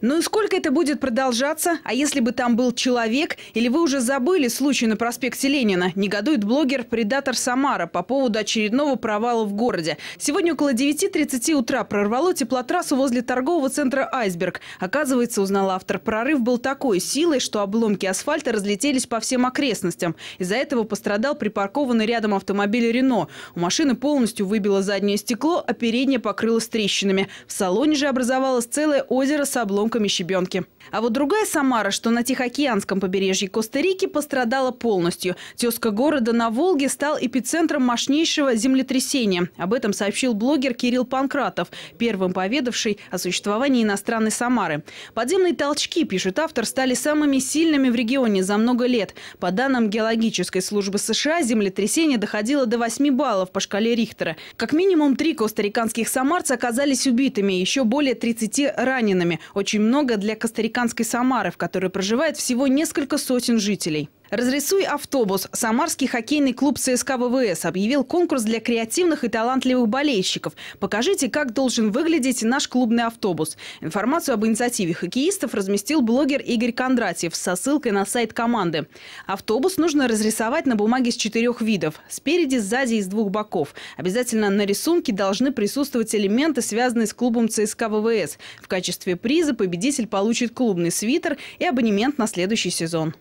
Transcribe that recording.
Ну и сколько это будет продолжаться? А если бы там был человек? Или вы уже забыли случай на проспекте Ленина? Негодует блогер «Предатор Самара» по поводу очередного провала в городе. Сегодня около 9.30 утра прорвало теплотрассу возле торгового центра «Айсберг». Оказывается, узнал автор, прорыв был такой силой, что обломки асфальта разлетелись по всем окрестностям. Из-за этого пострадал припаркованный рядом автомобиль «Рено». У машины полностью выбило заднее стекло, а переднее покрылось трещинами. В салоне же образовалось целое озеро с обломками обломками щебенки. А вот другая Самара, что на Тихоокеанском побережье Коста-Рики, пострадала полностью. Тезка города на Волге стал эпицентром мощнейшего землетрясения. Об этом сообщил блогер Кирилл Панкратов, первым поведавший о существовании иностранной Самары. Подземные толчки, пишет автор, стали самыми сильными в регионе за много лет. По данным геологической службы США, землетрясение доходило до 8 баллов по шкале Рихтера. Как минимум три костариканских самарца оказались убитыми, еще более 30 ранеными. Очень очень много для костариканской Самары, в которой проживает всего несколько сотен жителей. Разрисуй автобус. Самарский хоккейный клуб ЦСКА ВВС объявил конкурс для креативных и талантливых болельщиков. Покажите, как должен выглядеть наш клубный автобус. Информацию об инициативе хоккеистов разместил блогер Игорь Кондратьев со ссылкой на сайт команды. Автобус нужно разрисовать на бумаге с четырех видов. Спереди, сзади и с двух боков. Обязательно на рисунке должны присутствовать элементы, связанные с клубом ЦСКА ВВС. В качестве приза победитель получит клубный свитер и абонемент на следующий сезон.